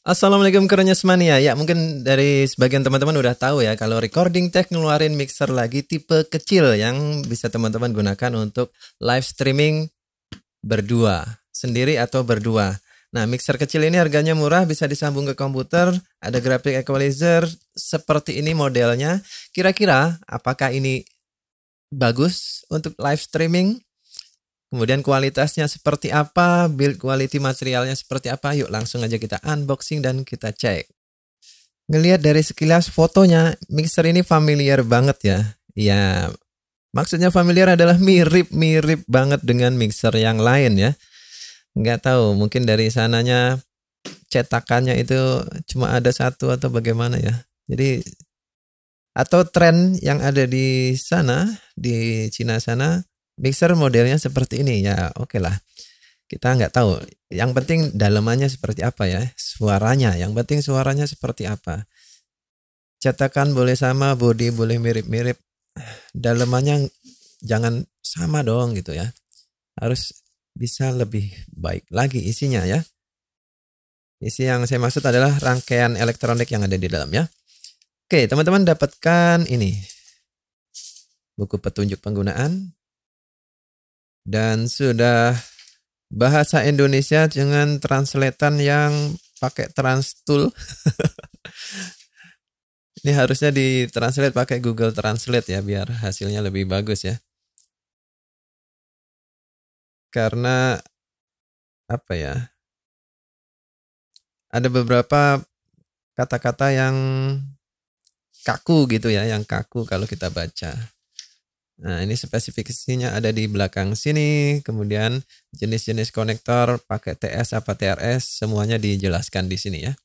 Assalamualaikum semania Ya, mungkin dari sebagian teman-teman udah tahu ya kalau recording tech ngeluarin mixer lagi tipe kecil yang bisa teman-teman gunakan untuk live streaming berdua, sendiri atau berdua. Nah, mixer kecil ini harganya murah, bisa disambung ke komputer, ada graphic equalizer, seperti ini modelnya. Kira-kira apakah ini bagus untuk live streaming? Kemudian kualitasnya seperti apa, build quality materialnya seperti apa, yuk langsung aja kita unboxing dan kita cek. Ngelihat dari sekilas fotonya, mixer ini familiar banget ya. Ya, maksudnya familiar adalah mirip-mirip banget dengan mixer yang lain ya. Nggak tahu, mungkin dari sananya cetakannya itu cuma ada satu atau bagaimana ya. Jadi atau tren yang ada di sana di Cina sana mixer modelnya seperti ini ya oke okay lah kita nggak tahu yang penting dalamannya seperti apa ya suaranya yang penting suaranya seperti apa cetakan boleh sama body boleh mirip-mirip dalamannya jangan sama dong gitu ya harus bisa lebih baik lagi isinya ya isi yang saya maksud adalah rangkaian elektronik yang ada di dalamnya oke teman-teman dapatkan ini buku petunjuk penggunaan dan sudah bahasa Indonesia dengan translatean yang pakai trans tool. Ini harusnya ditranslate pakai Google Translate ya biar hasilnya lebih bagus ya. Karena apa ya? Ada beberapa kata-kata yang kaku gitu ya, yang kaku kalau kita baca. Nah, ini spesifikasinya ada di belakang sini. Kemudian jenis-jenis konektor pakai TS apa TRS semuanya dijelaskan di sini ya.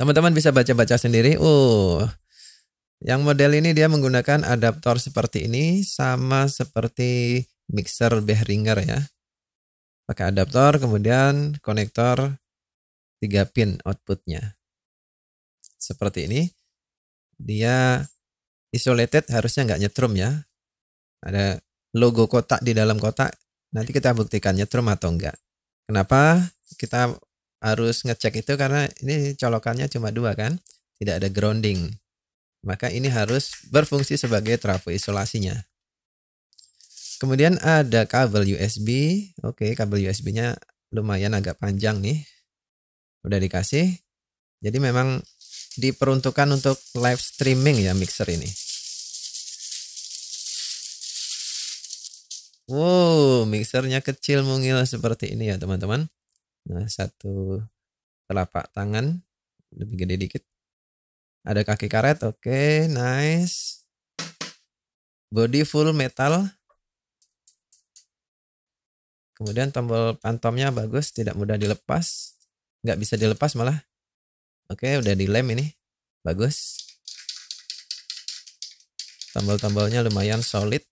Teman-teman bisa baca-baca sendiri. Uh, yang model ini dia menggunakan adaptor seperti ini sama seperti mixer Behringer ya. Pakai adaptor kemudian konektor 3 pin outputnya. Seperti ini. Dia isolated harusnya nggak nyetrum ya. Ada logo kotak di dalam kotak. Nanti kita buktikan nyetrum atau enggak. Kenapa kita harus ngecek itu karena ini colokannya cuma dua kan, tidak ada grounding. Maka ini harus berfungsi sebagai trafo isolasinya. Kemudian ada kabel USB. Oke, kabel USB-nya lumayan agak panjang nih. Udah dikasih. Jadi memang diperuntukkan untuk live streaming ya mixer ini. Wow, mixernya kecil mungil seperti ini ya teman-teman. Nah, satu telapak tangan lebih gede dikit. Ada kaki karet, oke, okay, nice. Body full metal. Kemudian tombol pantomnya bagus, tidak mudah dilepas. Nggak bisa dilepas malah. Oke, udah dilem ini. Bagus. Tombol-tombolnya lumayan solid.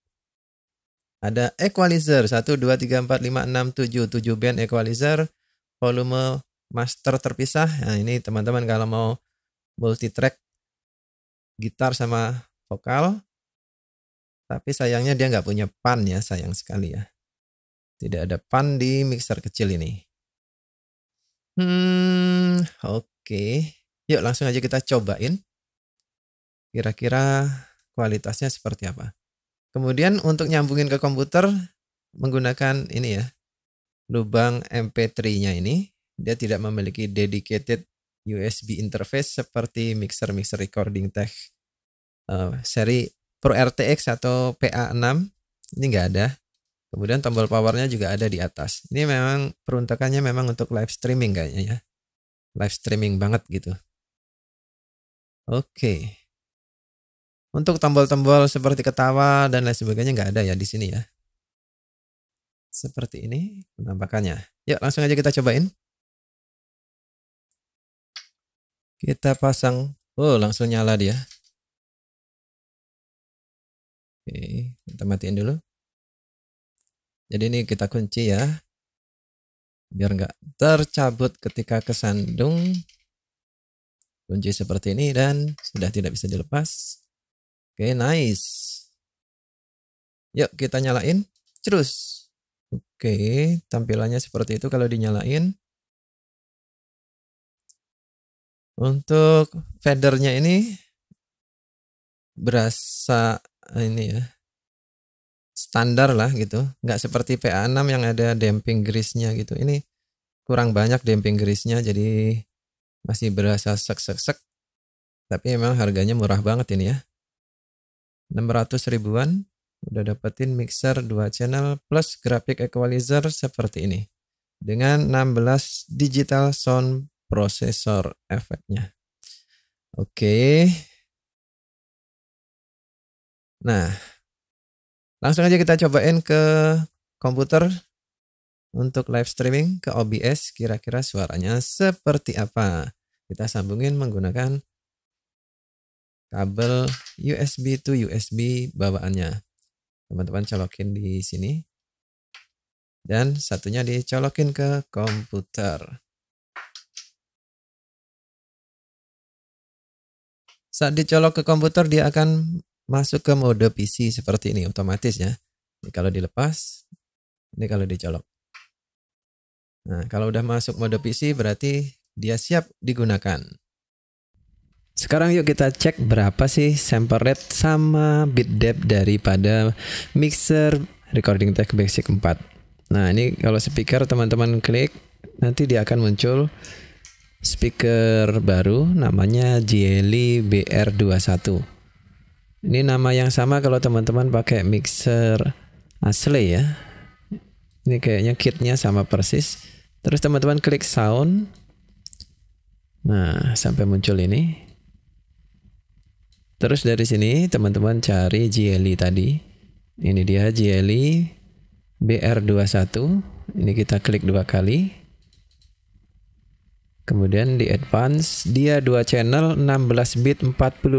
Ada equalizer 1 2 3 4 5 6 7 7 band equalizer volume master terpisah. Nah, ini teman-teman kalau mau multi track gitar sama vokal. Tapi sayangnya dia nggak punya pan ya, sayang sekali ya. Tidak ada pan di mixer kecil ini. Hmm, oke. Oke, yuk langsung aja kita cobain. Kira-kira kualitasnya seperti apa. Kemudian untuk nyambungin ke komputer menggunakan ini ya, lubang MP3-nya ini. Dia tidak memiliki dedicated USB interface seperti mixer-mixer recording tech uh, seri Pro RTX atau PA6. Ini nggak ada. Kemudian tombol powernya juga ada di atas. Ini memang peruntukannya memang untuk live streaming kayaknya ya live streaming banget gitu. Oke. Okay. Untuk tombol-tombol seperti ketawa dan lain sebagainya nggak ada ya di sini ya. Seperti ini penampakannya. Yuk langsung aja kita cobain. Kita pasang. Oh langsung nyala dia. Oke, kita matiin dulu. Jadi ini kita kunci ya biar nggak tercabut ketika kesandung kunci seperti ini dan sudah tidak bisa dilepas oke okay, nice yuk kita nyalain terus oke okay, tampilannya seperti itu kalau dinyalain untuk feathernya ini berasa ini ya standar lah gitu nggak seperti PA6 yang ada damping grease-nya gitu ini kurang banyak damping grease-nya jadi masih berasa sek-sek-sek tapi memang harganya murah banget ini ya 600 ribuan udah dapetin mixer 2 channel plus graphic equalizer seperti ini dengan 16 digital sound processor efeknya oke okay. nah Langsung aja kita cobain ke komputer untuk live streaming ke OBS kira-kira suaranya seperti apa. Kita sambungin menggunakan kabel USB to USB bawaannya. Teman-teman colokin di sini. Dan satunya dicolokin ke komputer. Saat dicolok ke komputer dia akan masuk ke mode PC seperti ini otomatis ya. Ini kalau dilepas, ini kalau dicolok. Nah, kalau udah masuk mode PC berarti dia siap digunakan. Sekarang yuk kita cek berapa sih sample rate sama bit depth daripada mixer recording tech basic 4. Nah, ini kalau speaker teman-teman klik nanti dia akan muncul speaker baru namanya Jelly BR21. Ini nama yang sama kalau teman-teman pakai mixer asli ya. Ini kayaknya kitnya sama persis. Terus teman-teman klik sound. Nah, sampai muncul ini. Terus dari sini teman-teman cari GLE tadi. Ini dia GLE BR21. Ini kita klik dua kali. Kemudian di advance dia dua channel 16 bit 48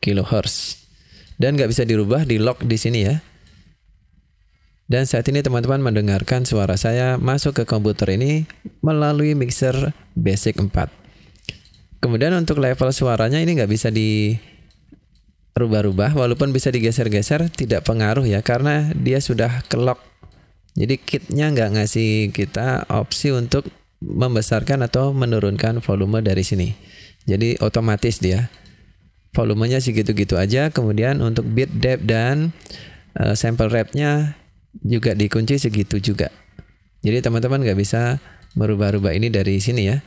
kHz. Dan nggak bisa dirubah di lock di sini ya. Dan saat ini teman-teman mendengarkan suara saya masuk ke komputer ini melalui mixer basic 4. Kemudian untuk level suaranya ini nggak bisa di rubah-rubah walaupun bisa digeser-geser tidak pengaruh ya karena dia sudah ke Jadi kitnya nggak ngasih kita opsi untuk membesarkan atau menurunkan volume dari sini. Jadi otomatis dia volumenya segitu-gitu aja. Kemudian untuk bit depth dan uh, eh, sample rate-nya juga dikunci segitu juga. Jadi teman-teman nggak bisa merubah-rubah ini dari sini ya.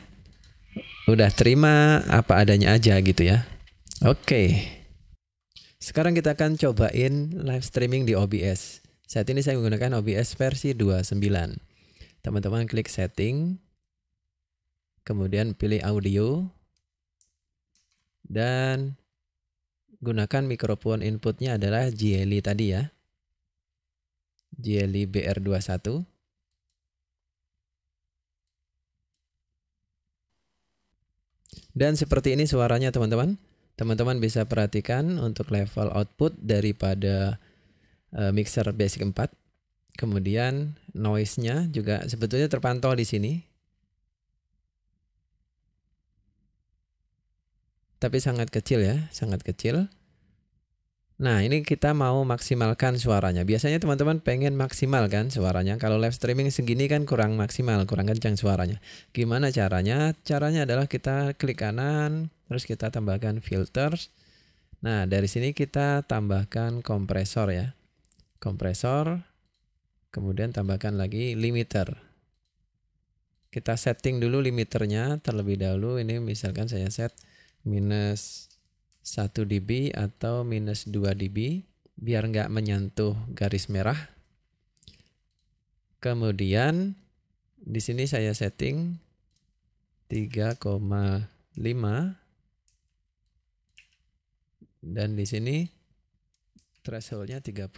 Udah terima apa adanya aja gitu ya. Oke. Okay. Sekarang kita akan cobain live streaming di OBS. Saat ini saya menggunakan OBS versi 29. Teman-teman klik setting, kemudian pilih audio dan gunakan mikrofon inputnya adalah JLE tadi ya JLE BR21 dan seperti ini suaranya teman-teman teman-teman bisa perhatikan untuk level output daripada eh, mixer basic 4 kemudian noise-nya juga sebetulnya terpantau di sini tapi sangat kecil ya, sangat kecil. Nah, ini kita mau maksimalkan suaranya. Biasanya teman-teman pengen maksimal kan suaranya. Kalau live streaming segini kan kurang maksimal, kurang kencang suaranya. Gimana caranya? Caranya adalah kita klik kanan, terus kita tambahkan filters. Nah, dari sini kita tambahkan kompresor ya. Kompresor, kemudian tambahkan lagi limiter. Kita setting dulu limiternya terlebih dahulu. Ini misalkan saya set minus 1 dB atau minus 2 dB biar nggak menyentuh garis merah. Kemudian di sini saya setting 3,5 dan di sini thresholdnya 35.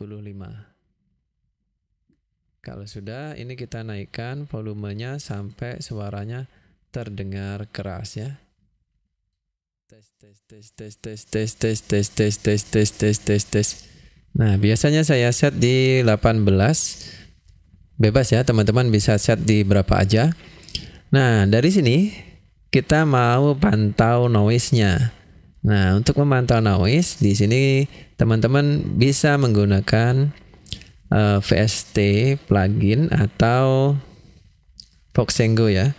Kalau sudah ini kita naikkan volumenya sampai suaranya terdengar keras ya. Tes tes tes tes tes tes tes tes tes tes tes tes tes tes. Nah, biasanya saya set di 18. Bebas ya, teman-teman bisa set di berapa aja. Nah, dari sini kita mau pantau noise-nya. Nah, untuk memantau noise di sini teman-teman bisa menggunakan uh, VST plugin atau Voxengo ya.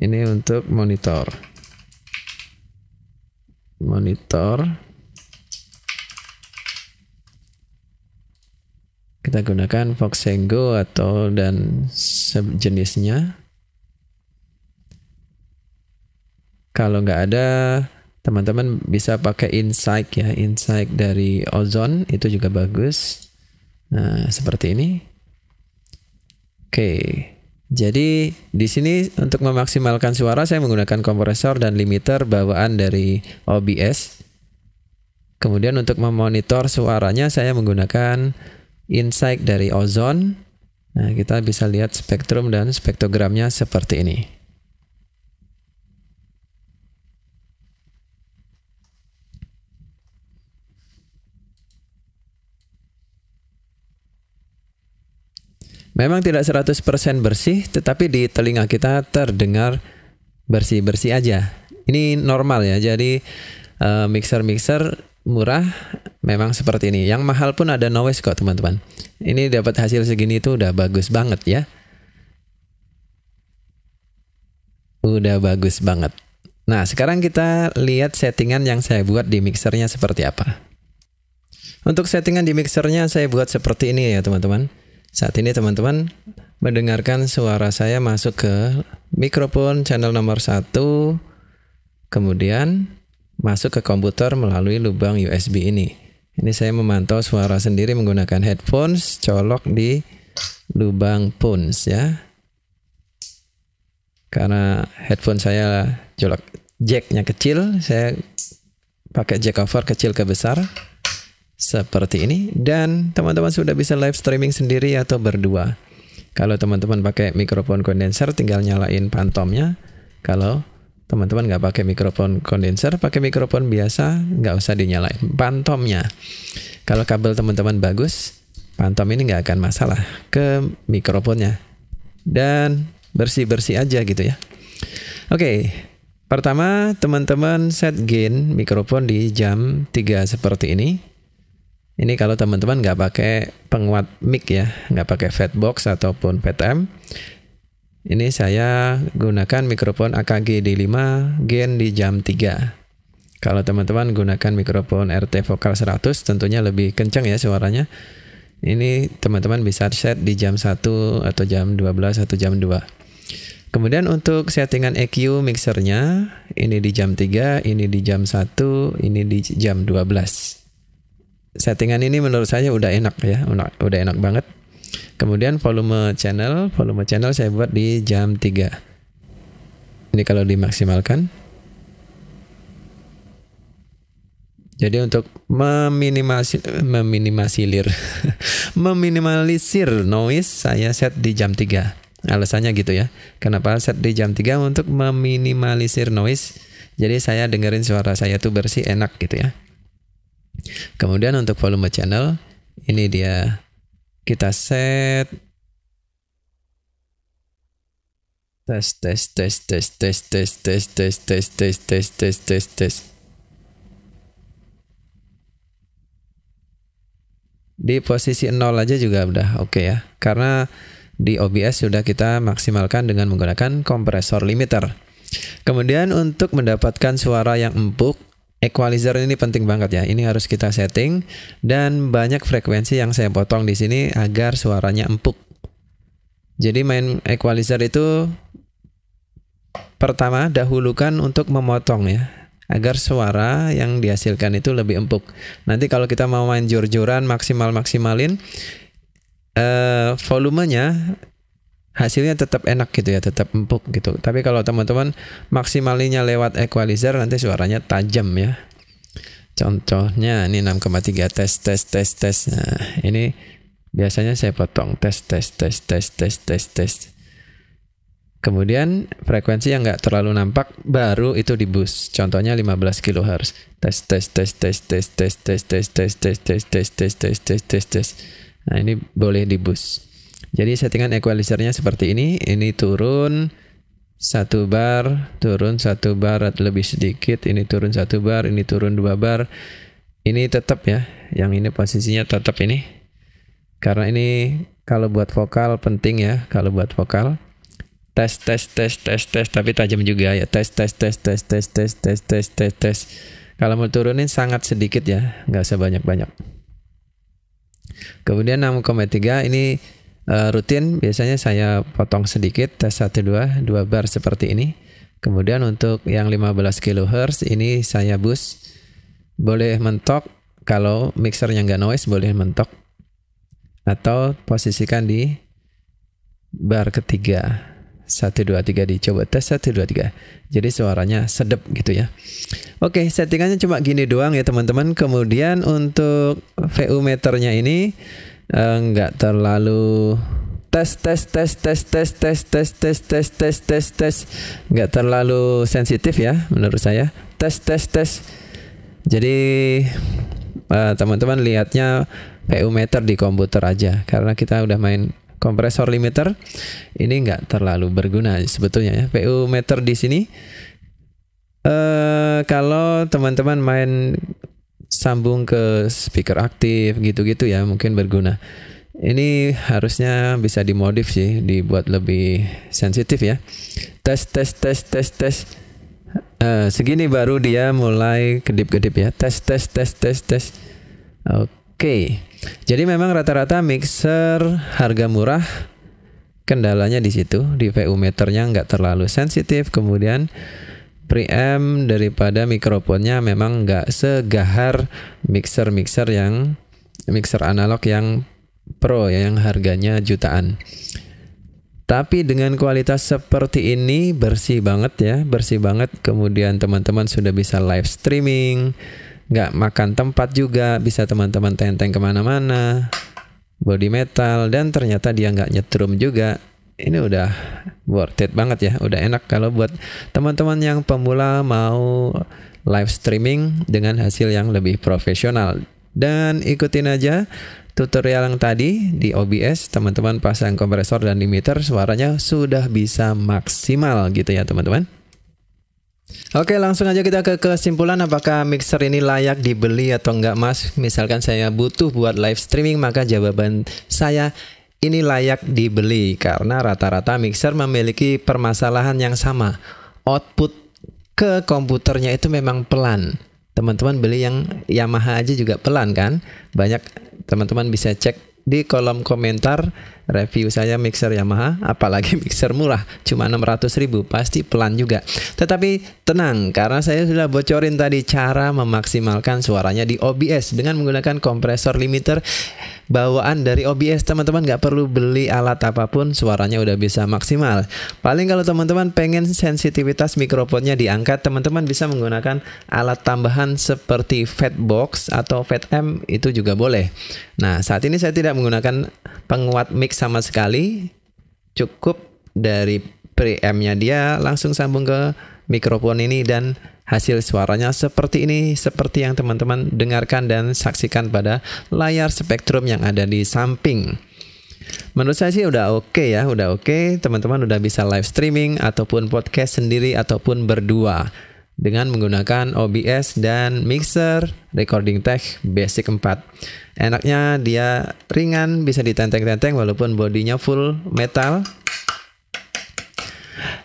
Ini untuk monitor monitor kita gunakan Voxengo atau dan sejenisnya kalau nggak ada teman-teman bisa pakai insight ya insight dari ozon itu juga bagus nah seperti ini oke okay. Jadi di sini untuk memaksimalkan suara saya menggunakan kompresor dan limiter bawaan dari OBS. Kemudian untuk memonitor suaranya saya menggunakan Insight dari Ozone. Nah, kita bisa lihat spektrum dan spektrogramnya seperti ini. Memang tidak 100% bersih, tetapi di telinga kita terdengar bersih-bersih aja. Ini normal ya. Jadi eh, mixer-mixer murah memang seperti ini. Yang mahal pun ada noise kok, teman-teman. Ini dapat hasil segini itu udah bagus banget ya. Udah bagus banget. Nah, sekarang kita lihat settingan yang saya buat di mixernya seperti apa. Untuk settingan di mixernya saya buat seperti ini ya, teman-teman. Saat ini teman-teman mendengarkan suara saya masuk ke mikrofon channel nomor satu, kemudian masuk ke komputer melalui lubang USB ini. Ini saya memantau suara sendiri menggunakan headphones colok di lubang phones ya. Karena headphone saya colok jacknya kecil, saya pakai jack over kecil ke besar seperti ini dan teman-teman sudah bisa live streaming sendiri atau berdua. Kalau teman-teman pakai mikrofon kondenser tinggal nyalain pantomnya. Kalau teman-teman nggak pakai mikrofon kondenser, pakai mikrofon biasa nggak usah dinyalain pantomnya. Kalau kabel teman-teman bagus, pantom ini nggak akan masalah ke mikrofonnya. Dan bersih-bersih aja gitu ya. Oke, okay. pertama teman-teman set gain mikrofon di jam 3 seperti ini. Ini kalau teman-teman nggak pakai penguat mic ya, nggak pakai fat box ataupun PTM. Ini saya gunakan mikrofon AKG D5 gain di jam 3. Kalau teman-teman gunakan mikrofon RT Vokal 100 tentunya lebih kencang ya suaranya. Ini teman-teman bisa set di jam 1 atau jam 12 atau jam 2. Kemudian untuk settingan EQ mixernya, ini di jam 3, ini di jam 1, ini di jam 12 settingan ini menurut saya udah enak ya, udah, udah enak banget. Kemudian volume channel, volume channel saya buat di jam 3. Ini kalau dimaksimalkan. Jadi untuk meminimasi meminimalisir, meminimalisir noise saya set di jam 3. Alasannya gitu ya. Kenapa set di jam 3 untuk meminimalisir noise? Jadi saya dengerin suara saya tuh bersih enak gitu ya. Kemudian untuk volume channel, ini dia kita set tes tes tes tes tes tes tes tes tes tes tes tes tes tes di posisi nol aja juga udah oke okay ya karena di OBS sudah kita maksimalkan dengan menggunakan kompresor limiter kemudian untuk mendapatkan suara yang empuk Equalizer ini penting banget ya. Ini harus kita setting dan banyak frekuensi yang saya potong di sini agar suaranya empuk. Jadi main equalizer itu pertama dahulukan untuk memotong ya agar suara yang dihasilkan itu lebih empuk. Nanti kalau kita mau main jor-joran maksimal-maksimalin eh, volumenya hasilnya tetap enak gitu ya, tetap empuk gitu. Tapi kalau teman-teman maksimalinya lewat equalizer nanti suaranya tajam ya. Contohnya ini 6,3 tes tes tes tes. Nah, ini biasanya saya potong tes tes tes tes tes tes tes. Kemudian frekuensi yang nggak terlalu nampak baru itu di boost. Contohnya 15 kHz. Tes tes tes tes tes tes tes tes tes tes tes tes tes tes tes tes. Nah, ini boleh di boost. Jadi settingan equalizernya seperti ini. Ini turun satu bar, turun satu bar lebih sedikit. Ini turun satu bar, ini turun dua bar. Ini tetap ya. Yang ini posisinya tetap ini. Karena ini kalau buat vokal penting ya. Kalau buat vokal tes tes tes tes tes tapi tajam juga ya tes tes tes tes tes tes tes tes tes tes kalau mau turunin sangat sedikit ya nggak sebanyak banyak banyak kemudian 6,3 ini Eh, rutin biasanya saya potong sedikit tes 12 2 bar seperti ini. Kemudian untuk yang 15 kHz ini saya boost boleh mentok kalau mixernya nggak noise boleh mentok atau posisikan di bar ketiga 123 dicoba tes 123 jadi suaranya sedep gitu ya oke settingannya cuma gini doang ya teman-teman kemudian untuk VU meternya ini nggak terlalu tes tes tes tes tes tes tes tes tes tes tes tes nggak terlalu sensitif ya menurut saya tes tes tes jadi teman-teman lihatnya PU meter di komputer aja karena kita udah main kompresor limiter ini nggak terlalu berguna sebetulnya ya PU meter di sini eh kalau teman-teman main sambung ke speaker aktif gitu-gitu ya mungkin berguna ini harusnya bisa dimodif sih dibuat lebih sensitif ya tes tes tes tes tes uh, segini baru dia mulai kedip-kedip ya tes tes tes tes tes oke okay. jadi memang rata-rata mixer harga murah kendalanya di situ di VU meternya nggak terlalu sensitif kemudian preamp daripada mikrofonnya memang nggak segahar mixer-mixer yang mixer analog yang pro ya, yang harganya jutaan. Tapi dengan kualitas seperti ini bersih banget ya, bersih banget. Kemudian teman-teman sudah bisa live streaming, nggak makan tempat juga, bisa teman-teman tenteng kemana-mana, body metal dan ternyata dia nggak nyetrum juga ini udah worth it banget ya udah enak kalau buat teman-teman yang pemula mau live streaming dengan hasil yang lebih profesional dan ikutin aja tutorial yang tadi di OBS teman-teman pasang kompresor dan limiter suaranya sudah bisa maksimal gitu ya teman-teman Oke langsung aja kita ke kesimpulan apakah mixer ini layak dibeli atau enggak mas Misalkan saya butuh buat live streaming maka jawaban saya ini layak dibeli karena rata-rata mixer memiliki permasalahan yang sama. Output ke komputernya itu memang pelan. Teman-teman beli yang Yamaha aja juga pelan kan? Banyak teman-teman bisa cek di kolom komentar Review saya mixer Yamaha, apalagi mixer murah, cuma 600 ribu, pasti pelan juga. Tetapi tenang, karena saya sudah bocorin tadi cara memaksimalkan suaranya di OBS dengan menggunakan kompresor limiter bawaan dari OBS. Teman-teman nggak perlu beli alat apapun, suaranya udah bisa maksimal. Paling kalau teman-teman pengen sensitivitas mikrofonnya diangkat, teman-teman bisa menggunakan alat tambahan seperti fat box atau fat M itu juga boleh. Nah, saat ini saya tidak menggunakan penguat mix sama sekali cukup dari preamp dia langsung sambung ke mikrofon ini dan hasil suaranya seperti ini seperti yang teman-teman dengarkan dan saksikan pada layar spektrum yang ada di samping. Menurut saya sih udah oke okay ya, udah oke. Okay. Teman-teman udah bisa live streaming ataupun podcast sendiri ataupun berdua dengan menggunakan OBS dan mixer Recording Tech Basic 4. Enaknya dia ringan, bisa ditenteng-tenteng walaupun bodinya full metal.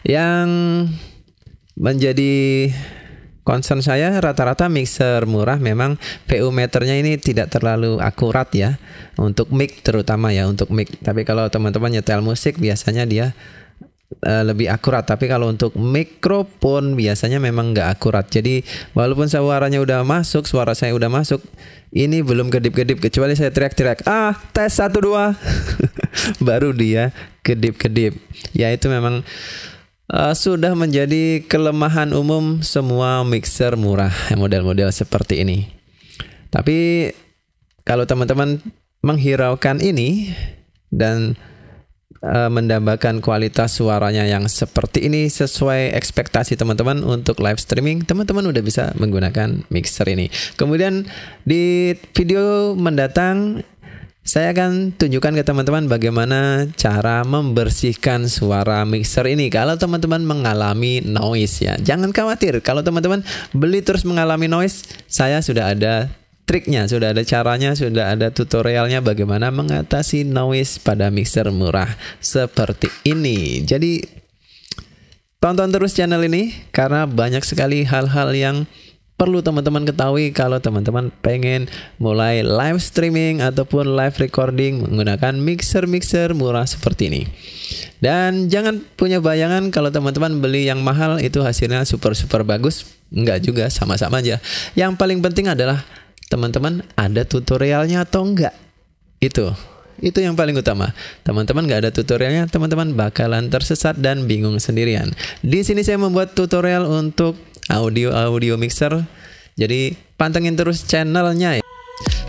Yang menjadi concern saya rata-rata mixer murah memang PU meternya ini tidak terlalu akurat ya untuk mic terutama ya untuk mic. Tapi kalau teman-teman nyetel musik biasanya dia Eh, lebih akurat tapi kalau untuk mikrofon biasanya memang nggak akurat jadi walaupun suaranya udah masuk suara saya udah masuk ini belum kedip-kedip kecuali saya teriak-teriak ah tes satu dua baru dia kedip-kedip ya itu memang uh, sudah menjadi kelemahan umum semua mixer murah eh, model-model seperti ini tapi kalau teman-teman menghiraukan ini dan uh, mendambakan kualitas suaranya yang seperti ini sesuai ekspektasi teman-teman untuk live streaming teman-teman udah bisa menggunakan mixer ini kemudian di video mendatang saya akan tunjukkan ke teman-teman bagaimana cara membersihkan suara mixer ini kalau teman-teman mengalami noise ya. Jangan khawatir kalau teman-teman beli terus mengalami noise, saya sudah ada triknya, sudah ada caranya, sudah ada tutorialnya bagaimana mengatasi noise pada mixer murah seperti ini. Jadi tonton terus channel ini karena banyak sekali hal-hal yang perlu teman-teman ketahui kalau teman-teman pengen mulai live streaming ataupun live recording menggunakan mixer-mixer murah seperti ini. Dan jangan punya bayangan kalau teman-teman beli yang mahal itu hasilnya super-super bagus. Enggak juga, sama-sama aja. Yang paling penting adalah teman-teman ada tutorialnya atau enggak itu itu yang paling utama. Teman-teman nggak ada tutorialnya, teman-teman bakalan tersesat dan bingung sendirian. Di sini saya membuat tutorial untuk audio audio mixer. Jadi pantengin terus channelnya ya.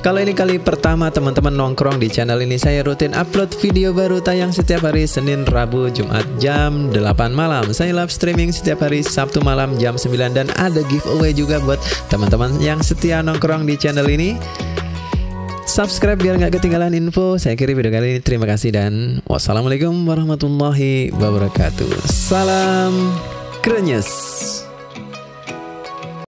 Kalau ini kali pertama teman-teman nongkrong di channel ini saya rutin upload video baru tayang setiap hari Senin, Rabu, Jumat jam 8 malam. Saya live streaming setiap hari Sabtu malam jam 9 dan ada giveaway juga buat teman-teman yang setia nongkrong di channel ini. Subscribe biar nggak ketinggalan info. Saya kiri video kali ini. Terima kasih dan wassalamualaikum warahmatullahi wabarakatuh. Salam krenyes.